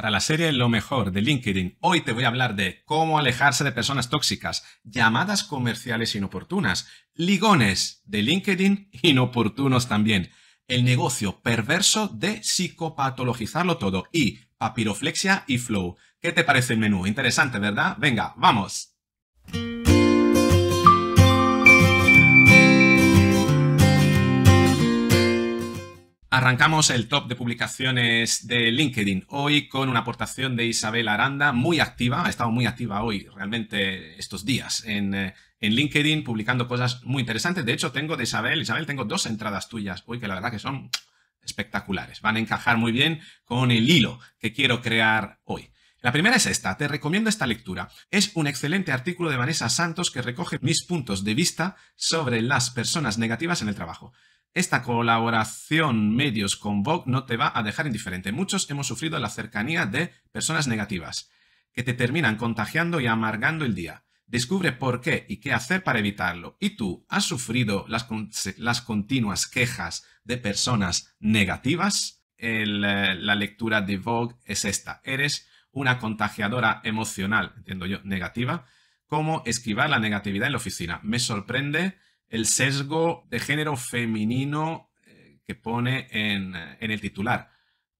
Para la serie Lo mejor de LinkedIn, hoy te voy a hablar de cómo alejarse de personas tóxicas, llamadas comerciales inoportunas, ligones de LinkedIn inoportunos también, el negocio perverso de psicopatologizarlo todo y papiroflexia y flow. ¿Qué te parece el menú? Interesante, ¿verdad? Venga, vamos. Arrancamos el top de publicaciones de LinkedIn hoy con una aportación de Isabel Aranda, muy activa, ha estado muy activa hoy, realmente estos días, eh, en, LinkedIn, publicando cosas muy interesantes. De hecho, tengo de Isabel, Isabel, tengo dos entradas tuyas hoy que la verdad que son espectaculares. Van a encajar muy bien con el hilo que quiero crear hoy. La primera es esta, te recomiendo esta lectura. Es un excelente artículo de Vanessa Santos que recoge mis puntos de vista sobre las personas negativas en el trabajo. Esta colaboración medios con Vogue no te va a dejar indiferente. Muchos hemos sufrido la cercanía de personas negativas, que te terminan contagiando y amargando el día. Descubre por qué y qué hacer para evitarlo. ¿Y tú has sufrido las, continuas quejas de personas negativas? Eh, la lectura de Vogue es esta. Eres una contagiadora emocional, entiendo yo, negativa. ¿Cómo esquivar la negatividad en la oficina? Me sorprende el sesgo de género femenino eh, que pone eh, en, el titular.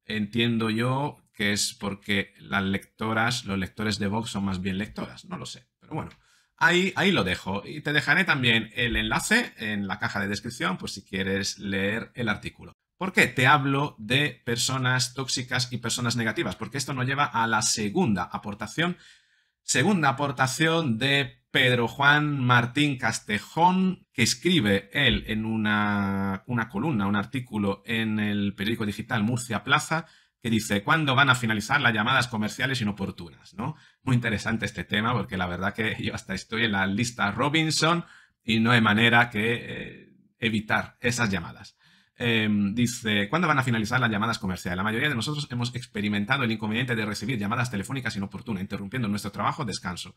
Entiendo yo que es porque las lectoras, los lectores de Vox son más bien lectoras, no lo sé, pero bueno. Ahí, ahí, lo dejo. Y te dejaré también el enlace en la caja de descripción por si quieres leer el artículo. ¿Por qué te hablo de personas tóxicas y personas negativas? Porque esto nos lleva a la segunda aportación Segunda aportación de Pedro Juan Martín Castejón, que escribe él en una, una columna, un artículo en el periódico digital Murcia Plaza, que dice, ¿cuándo van a finalizar las llamadas comerciales inoportunas? ¿No? Muy interesante este tema porque la verdad que yo hasta estoy en la lista Robinson y no hay manera que eh, evitar esas llamadas. Em, dice, ¿cuándo van a finalizar las llamadas comerciales? La mayoría de nosotros hemos experimentado el inconveniente de recibir llamadas telefónicas inoportunas, interrumpiendo nuestro trabajo descanso,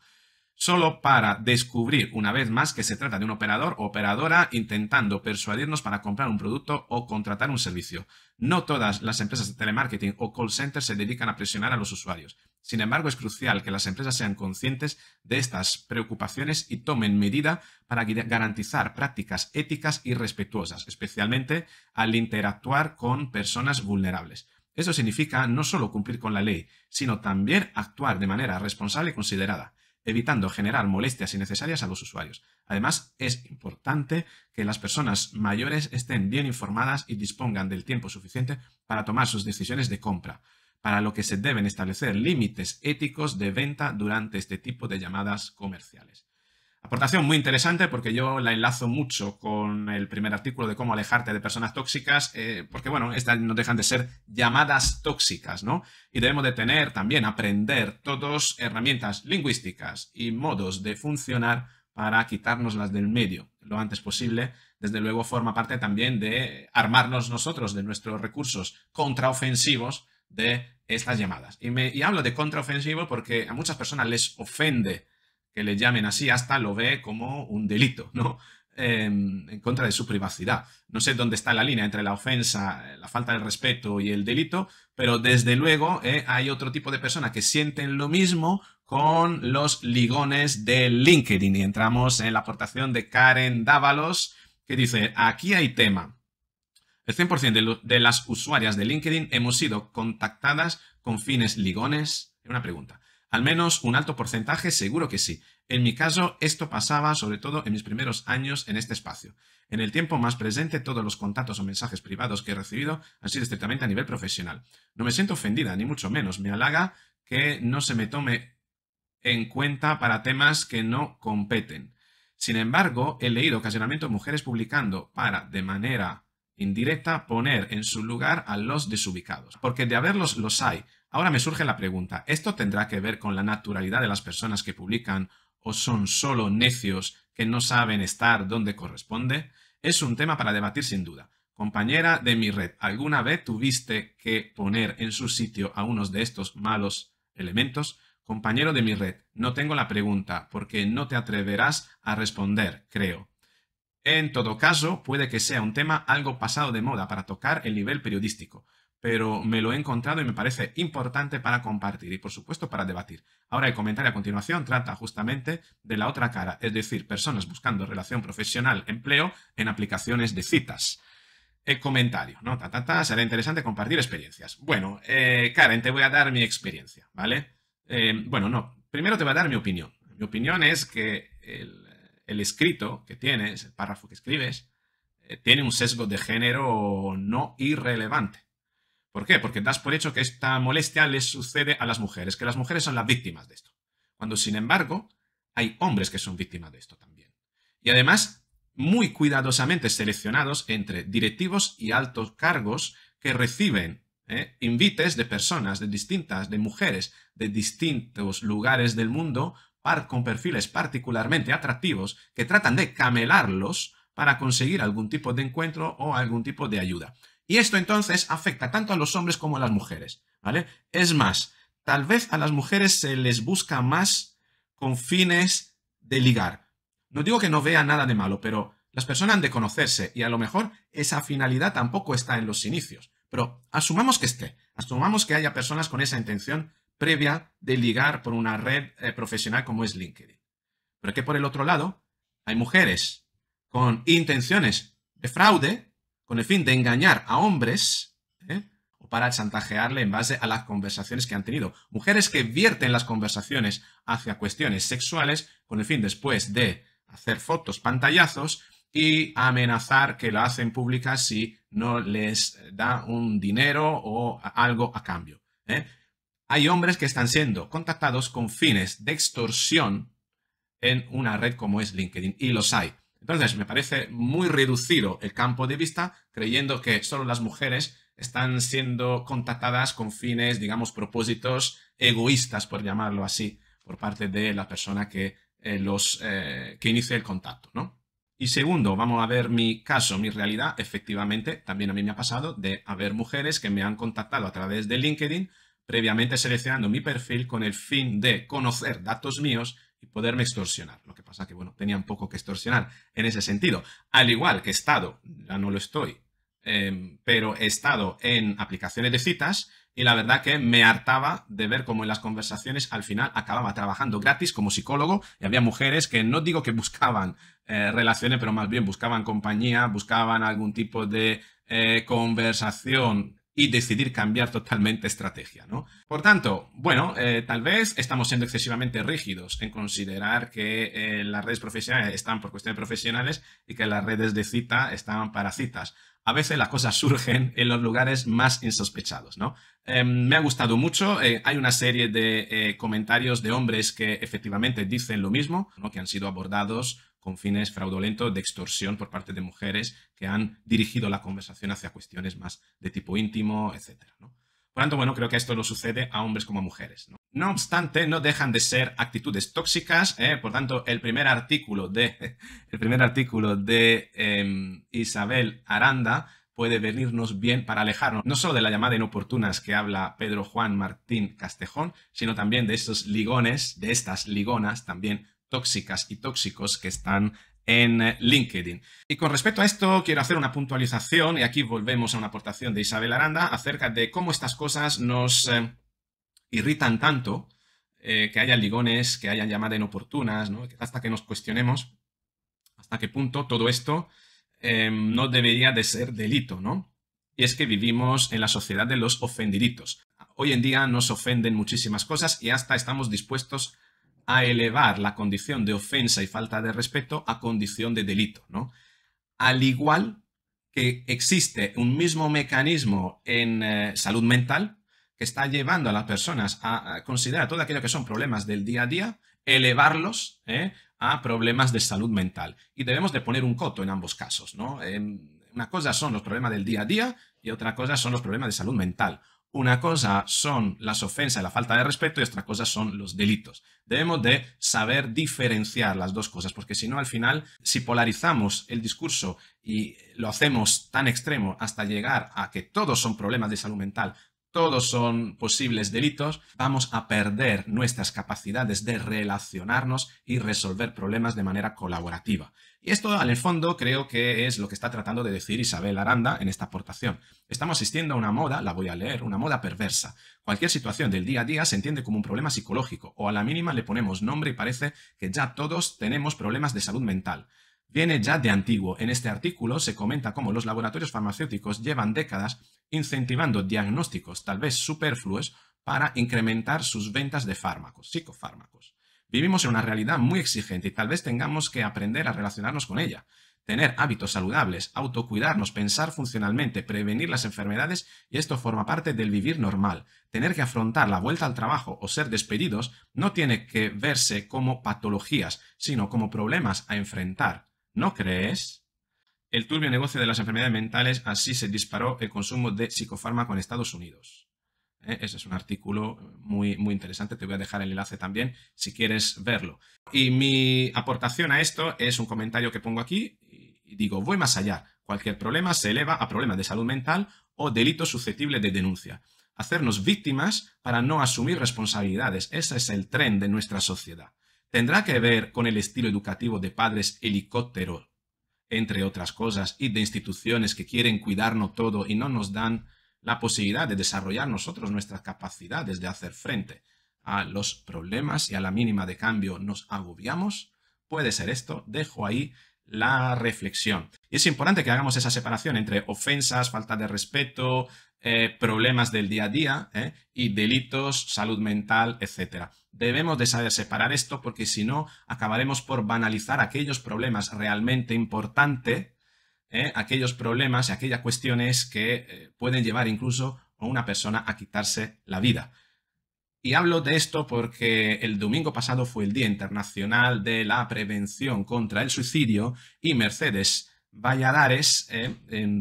solo para descubrir una vez más que se trata de un operador o operadora intentando persuadirnos para comprar un producto o contratar un servicio. No todas las empresas de telemarketing o call centers se dedican a presionar a los usuarios. Sin embargo, es crucial que las empresas sean conscientes de estas preocupaciones y tomen medida para garantizar prácticas éticas y respetuosas, especialmente al interactuar con personas vulnerables. Eso significa no solo cumplir con la ley, sino también actuar de manera responsable y considerada, evitando generar molestias innecesarias a los usuarios. Además, es importante que las personas mayores estén bien informadas y dispongan del tiempo suficiente para tomar sus decisiones de compra para lo que se deben establecer límites éticos de venta durante este tipo de llamadas comerciales. Aportación muy interesante porque yo la enlazo mucho con el primer artículo de cómo alejarte de personas tóxicas, eh, porque bueno, estas no dejan de ser llamadas tóxicas, ¿no? Y debemos de tener también, aprender todos herramientas lingüísticas y modos de funcionar para quitárnoslas del medio lo antes posible. Desde luego forma parte también de armarnos nosotros de nuestros recursos contraofensivos de estas llamadas. Y, me, hablo de contraofensivo porque a muchas personas les ofende que le llamen así, hasta lo ve como un delito, ¿no? Em, en contra de su privacidad. No sé dónde está la línea entre la ofensa, la falta de respeto y el delito, pero desde luego eh, hay otro tipo de personas que sienten lo mismo con los ligones de LinkedIn. Y entramos en la aportación de Karen Dávalos, que dice, aquí hay tema. El 100% de, las usuarias de LinkedIn hemos sido contactadas con fines ligones. Una pregunta. Al menos un alto porcentaje, seguro que sí. En mi caso, esto pasaba sobre todo en mis primeros años en este espacio. En el tiempo más presente, todos los contactos o mensajes privados que he recibido han sido estrictamente a nivel profesional. No me siento ofendida, ni mucho menos. Me halaga que no se me tome en cuenta para temas que no competen. Sin embargo, he leído ocasionalmente mujeres publicando para, de manera indirecta poner en su lugar a los desubicados. Porque de haberlos los hay. Ahora me surge la pregunta, ¿esto tendrá que ver con la naturalidad de las personas que publican o son solo necios que no saben estar donde corresponde? Es un tema para debatir sin duda. Compañera de mi red, ¿alguna vez tuviste que poner en su sitio a unos de estos malos elementos? Compañero de mi red, no tengo la pregunta porque no te atreverás a responder, creo. En todo caso, puede que sea un tema algo pasado de moda para tocar el nivel periodístico, pero me lo he encontrado y me parece importante para compartir y por supuesto para debatir. Ahora el comentario a continuación trata justamente de la otra cara, es decir, personas buscando relación profesional, empleo en aplicaciones de citas. El comentario, ¿no? Ta, ta, ta será interesante compartir experiencias. Bueno, eh, Karen, te voy a dar mi experiencia, ¿vale? Eh, bueno, no, primero te voy a dar mi opinión. Mi opinión es que el el escrito que tienes, el párrafo que escribes, eh, tiene un sesgo de género no irrelevante. ¿Por qué? Porque das por hecho que esta molestia les sucede a las mujeres, que las mujeres son las víctimas de esto. Cuando, sin embargo, hay hombres que son víctimas de esto también. Y además, muy cuidadosamente seleccionados entre directivos y altos cargos que reciben eh, invites de personas de distintas, de mujeres de distintos lugares del mundo con perfiles particularmente atractivos que tratan de camelarlos para conseguir algún tipo de encuentro o algún tipo de ayuda. Y esto entonces afecta tanto a los hombres como a las mujeres, ¿vale? Es más, tal vez a las mujeres se les busca más con fines de ligar. No digo que no vea nada de malo, pero las personas han de conocerse y a lo mejor esa finalidad tampoco está en los inicios. Pero asumamos que esté, asumamos que haya personas con esa intención previa de ligar por una red eh, profesional como es LinkedIn. Pero que por el otro lado, hay mujeres con intenciones de fraude, con el fin de engañar a hombres, ¿eh? o para chantajearle en base a las conversaciones que han tenido. Mujeres que vierten las conversaciones hacia cuestiones sexuales, con el fin después de hacer fotos, pantallazos, y amenazar que lo hacen públicas si no les da un dinero o algo a cambio. ¿eh? hay hombres que están siendo contactados con fines de extorsión en una red como es LinkedIn, y los hay. Entonces, me parece muy reducido el campo de vista creyendo que solo las mujeres están siendo contactadas con fines, digamos, propósitos egoístas, por llamarlo así, por parte de la persona que, eh, los, eh, que inicia el contacto, ¿no? Y segundo, vamos a ver mi caso, mi realidad. Efectivamente, también a mí me ha pasado de haber mujeres que me han contactado a través de LinkedIn previamente seleccionando mi perfil con el fin de conocer datos míos y poderme extorsionar. Lo que pasa que, bueno, un poco que extorsionar en ese sentido. Al igual que he estado, ya no lo estoy, em, pero he estado en aplicaciones de citas y la verdad que me hartaba de ver cómo en las conversaciones al final acababa trabajando gratis como psicólogo y había mujeres que no digo que buscaban eh, relaciones, pero más bien buscaban compañía, buscaban algún tipo de eh, conversación y decidir cambiar totalmente estrategia, ¿no? Por tanto, bueno, eh, tal vez estamos siendo excesivamente rígidos en considerar que eh, las redes profesionales están por cuestiones profesionales y que las redes de cita están para citas. A veces las cosas surgen en los lugares más insospechados, ¿no? Eh, me ha gustado mucho. hay una serie de comentarios de hombres que efectivamente dicen lo mismo, ¿no? que han sido abordados con fines fraudulentos de extorsión por parte de mujeres que han dirigido la conversación hacia cuestiones más de tipo íntimo, etc. ¿no? Por tanto, bueno, creo que esto lo sucede a hombres como a mujeres. ¿no? obstante, no dejan de ser actitudes tóxicas. ¿eh? Por tanto, el primer artículo de, el primer artículo de em, Isabel Aranda puede venirnos bien para alejarnos no solo de la llamada inoportunas que habla Pedro Juan Martín Castejón, sino también de estos ligones, de estas ligonas también tóxicas y tóxicos que están en eh, LinkedIn. Y con respecto a esto, quiero hacer una puntualización, y aquí volvemos a una aportación de Isabel Aranda, acerca de cómo estas cosas nos eh, irritan tanto, eh, que haya ligones, que hayan llamadas inoportunas, hasta que nos cuestionemos hasta qué punto todo esto no debería de ser delito, ¿no? Y es que vivimos en la sociedad de los ofendiditos. Hoy en día nos ofenden muchísimas cosas y hasta estamos dispuestos a elevar la condición de ofensa y falta de respeto a condición de delito, ¿no? Al igual que existe un mismo mecanismo en eh, salud mental que está llevando a las personas a, considerar todo aquello que son problemas del día a día, elevarlos ¿eh? a problemas de salud mental. Y debemos de poner un coto en ambos casos, ¿no? una cosa son los problemas del día a día y otra cosa son los problemas de salud mental una cosa son las ofensas y la falta de respeto y otra cosa son los delitos. Debemos de saber diferenciar las dos cosas, porque si no, al final, si polarizamos el discurso y lo hacemos tan extremo hasta llegar a que todos son problemas de salud mental, todos son posibles delitos, vamos a perder nuestras capacidades de relacionarnos y resolver problemas de manera colaborativa. Y esto, al el fondo, creo que es lo que está tratando de decir Isabel Aranda en esta aportación. Estamos asistiendo a una moda, la voy a leer, una moda perversa. Cualquier situación del día a día se entiende como un problema psicológico, o a la mínima le ponemos nombre y parece que ya todos tenemos problemas de salud mental viene ya de antiguo. En este artículo se comenta cómo los laboratorios farmacéuticos llevan décadas incentivando diagnósticos, tal vez superfluos, para incrementar sus ventas de fármacos, psicofármacos. Vivimos en una realidad muy exigente y tal vez tengamos que aprender a relacionarnos con ella. Tener hábitos saludables, autocuidarnos, pensar funcionalmente, prevenir las enfermedades y esto forma parte del vivir normal. Tener que afrontar la vuelta al trabajo o ser despedidos no tiene que verse como patologías, sino como problemas a enfrentar. ¿No crees? El turbio negocio de las enfermedades mentales así se disparó el consumo de psicofármaco en Estados Unidos. ¿eh? Ese es un artículo muy, muy interesante, te voy a dejar el enlace también si quieres verlo. Y mi aportación a esto es un comentario que pongo aquí y digo, voy más allá. Cualquier problema se eleva a problemas de salud mental o delito susceptible de denuncia. Hacernos víctimas para no asumir responsabilidades. Ese es el tren de nuestra sociedad. Tendrá que ver con el estilo educativo de padres helicóptero, entre otras cosas, y de instituciones que quieren cuidarnos todo y no nos dan la posibilidad de desarrollar nosotros nuestras capacidades de hacer frente a los problemas y a la mínima de cambio nos agobiamos, puede ser esto. Dejo ahí la reflexión. Y es importante que hagamos esa separación entre ofensas, falta de respeto, eh, problemas del día a día eh, y delitos, salud mental, etc. Debemos de saber separar esto porque si no acabaremos por banalizar aquellos problemas realmente importantes ¿eh? aquellos problemas y aquellas cuestiones que eh, pueden llevar incluso a una persona a quitarse la vida. Y hablo de esto porque el domingo pasado fue el Día Internacional de la Prevención contra el Suicidio y Mercedes Valladares ¿eh?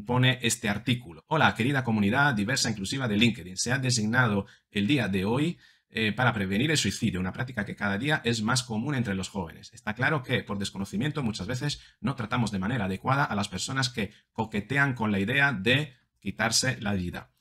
pone este artículo. Hola, querida comunidad diversa e inclusiva de LinkedIn. Se ha designado el día de hoy eh, para prevenir el suicidio, una práctica que cada día es más común entre los jóvenes. Está claro que, por desconocimiento, muchas veces no tratamos de manera adecuada a las personas que coquetean con la idea de quitarse la vida.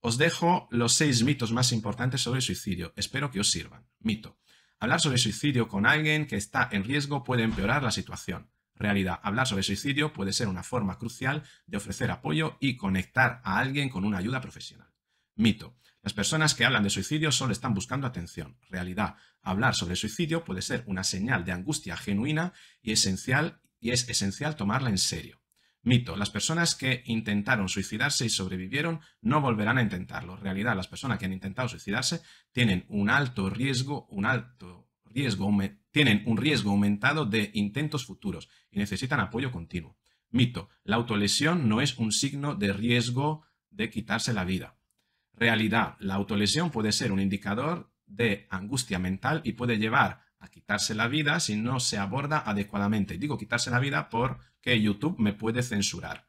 Os dejo los seis mitos más importantes sobre el suicidio. Espero que os sirvan. Mito. Hablar sobre suicidio con alguien que está en riesgo puede empeorar la situación. Realidad. Hablar sobre suicidio puede ser una forma crucial de ofrecer apoyo y conectar a alguien con una ayuda profesional. Mito. Las personas que hablan de suicidio solo están buscando atención, realidad. Hablar sobre suicidio puede ser una señal de angustia genuina y esencial y es esencial tomarla en serio. Mito, las personas que intentaron suicidarse y sobrevivieron no volverán a intentarlo. En realidad, las personas que han intentado suicidarse tienen un alto riesgo, un alto riesgo, tienen un riesgo aumentado de intentos futuros y necesitan apoyo continuo. Mito, la autolesión no es un signo de riesgo de quitarse la vida realidad, la autolesión puede ser un indicador de angustia mental y puede llevar a quitarse la vida si no se aborda adecuadamente. Digo quitarse la vida porque YouTube me puede censurar.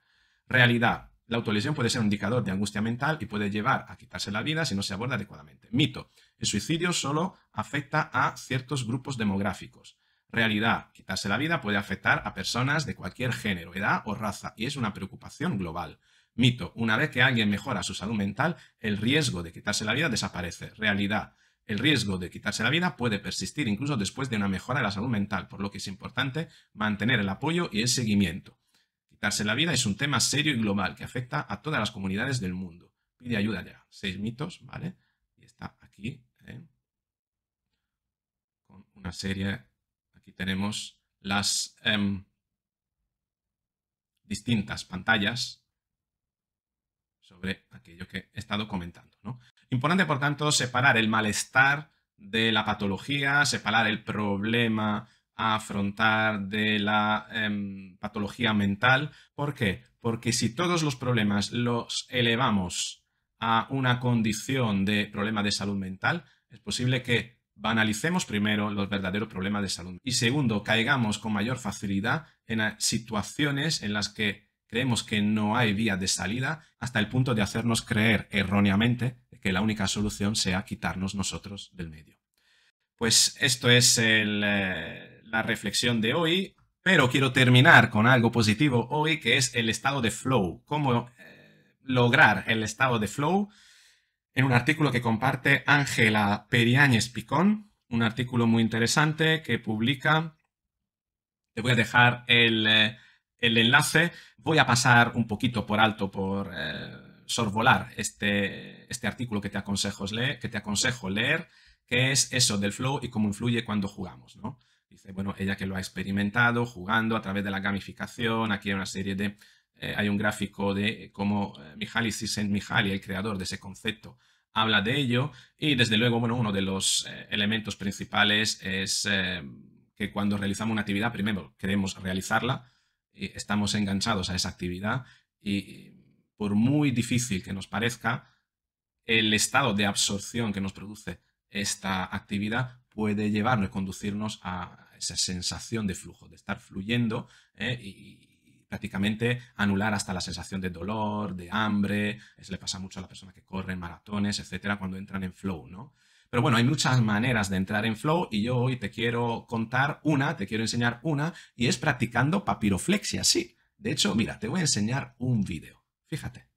Realidad, la autolesión puede ser un indicador de angustia mental y puede llevar a quitarse la vida si no se aborda adecuadamente. Mito, el suicidio solo afecta a ciertos grupos demográficos. Realidad, quitarse la vida puede afectar a personas de cualquier género, edad o raza y es una preocupación global. Mito, una vez que alguien mejora su salud mental, el riesgo de quitarse la vida desaparece. Realidad, el riesgo de quitarse la vida puede persistir incluso después de una mejora de la salud mental, por lo que es importante mantener el apoyo y el seguimiento. Quitarse la vida es un tema serio y global que afecta a todas las comunidades del mundo. Pide ayuda ya. Seis mitos, ¿vale? Y está aquí. ¿eh? Con una serie. Aquí tenemos las em, distintas pantallas sobre aquello que he estado comentando. Importante, por tanto, separar el malestar de la patología, separar el problema a afrontar de la em, patología mental. ¿Por qué? Porque si todos los problemas los elevamos a una condición de problema de salud mental, es posible que banalicemos primero los verdaderos problemas de salud y segundo, caigamos con mayor facilidad en situaciones en las que Creemos que no hay vía de salida hasta el punto de hacernos creer erróneamente que la única solución sea quitarnos nosotros del medio. Pues esto es eh, la reflexión de hoy, pero quiero terminar con algo positivo hoy que es el estado de flow, cómo eh, lograr el estado de flow en un artículo que comparte Ángela Periáñez Picón, un artículo muy interesante que publica. Te voy a dejar el... Eh, el enlace. Voy a pasar un poquito por alto por eh, sorvolar este, este artículo que te, aconsejo leer, que te aconsejo leer, que es eso del flow y cómo influye cuando jugamos, Dice, bueno, ella que lo ha experimentado jugando a través de la gamificación, aquí hay una serie de, eh, hay un gráfico de cómo eh, Mihaly Csikszentmihalyi, el creador de ese concepto, habla de ello y desde luego, bueno, uno de los elementos principales es que cuando realizamos una actividad, primero queremos realizarla, estamos enganchados a esa actividad y por muy difícil que nos parezca, el estado de absorción que nos produce esta actividad puede llevarnos y conducirnos a esa sensación de flujo, de estar fluyendo ¿eh? y, prácticamente anular hasta la sensación de dolor, de hambre, eso le pasa mucho a la persona que corren maratones, etcétera, cuando entran en flow, ¿no? Pero bueno, hay muchas maneras de entrar en flow y yo hoy te quiero contar una, te quiero enseñar una, y es practicando papiroflexia, sí. De hecho, mira, te voy a enseñar un vídeo. Fíjate.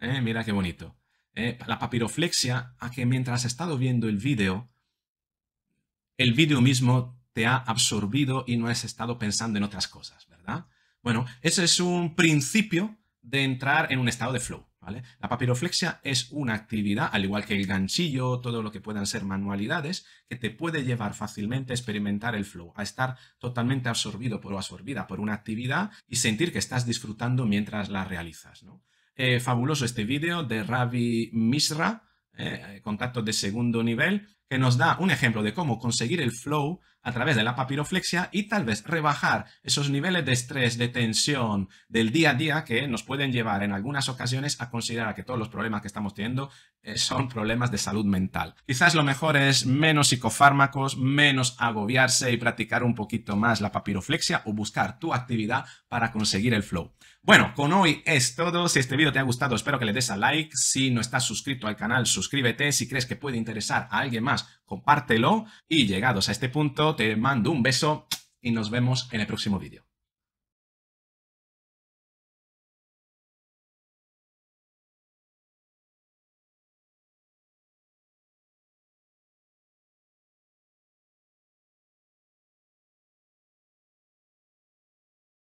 Eh, mira qué bonito. Eh, la papiroflexia a que mientras has estado viendo el vídeo, el vídeo mismo te ha absorbido y no has estado pensando en otras cosas, ¿verdad? Bueno, ese es un principio de entrar en un estado de flow, ¿vale? La papiroflexia es una actividad, al igual que el ganchillo, todo lo que puedan ser manualidades, que te puede llevar fácilmente a experimentar el flow, a estar totalmente absorbido por, o absorbida por una actividad y sentir que estás disfrutando mientras la realizas, ¿no? Eh, fabuloso este vídeo de Ravi Misra, eh, contacto de segundo nivel, que nos da un ejemplo de cómo conseguir el flow a través de la papiroflexia y tal vez rebajar esos niveles de estrés, de tensión del día a día que nos pueden llevar en algunas ocasiones a considerar que todos los problemas que estamos teniendo eh, son problemas de salud mental. Quizás lo mejor es menos psicofármacos, menos agobiarse y practicar un poquito más la papiroflexia o buscar tu actividad para conseguir el flow. Bueno, con hoy es todo. Si este vídeo te ha gustado, espero que le des a like. Si no estás suscrito al canal, suscríbete. Si crees que puede interesar a alguien más compártelo y llegados a este punto te mando un beso y nos vemos en el próximo vídeo.